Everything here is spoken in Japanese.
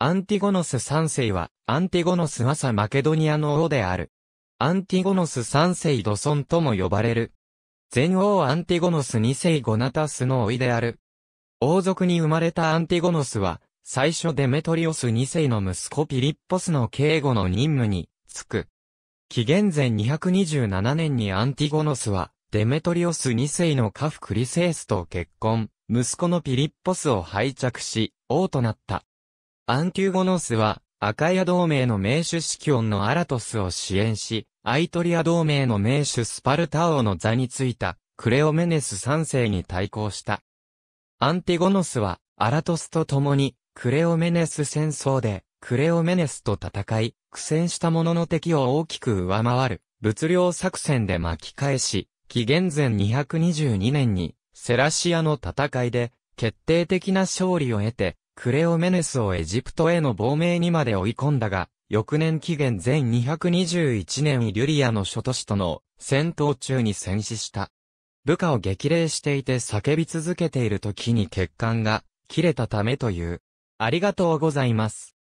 アンティゴノス三世は、アンティゴノス朝サマケドニアの王である。アンティゴノス三世ドソンとも呼ばれる。前王アンティゴノス二世ゴナタスの老いである。王族に生まれたアンティゴノスは、最初デメトリオス二世の息子ピリッポスの警護の任務に、つく。紀元前227年にアンティゴノスは、デメトリオス二世のカフクリセースと結婚、息子のピリッポスを拝着し、王となった。アンテューゴノスは、アカイア同盟の名手シキオンのアラトスを支援し、アイトリア同盟の名手スパルタ王の座についた、クレオメネス3世に対抗した。アンティゴノスは、アラトスと共に、クレオメネス戦争で、クレオメネスと戦い、苦戦した者の敵を大きく上回る、物量作戦で巻き返し、紀元前222年に、セラシアの戦いで、決定的な勝利を得て、クレオメネスをエジプトへの亡命にまで追い込んだが、翌年紀元前221年イリュリアの諸都市との戦闘中に戦死した。部下を激励していて叫び続けている時に血管が切れたためという。ありがとうございます。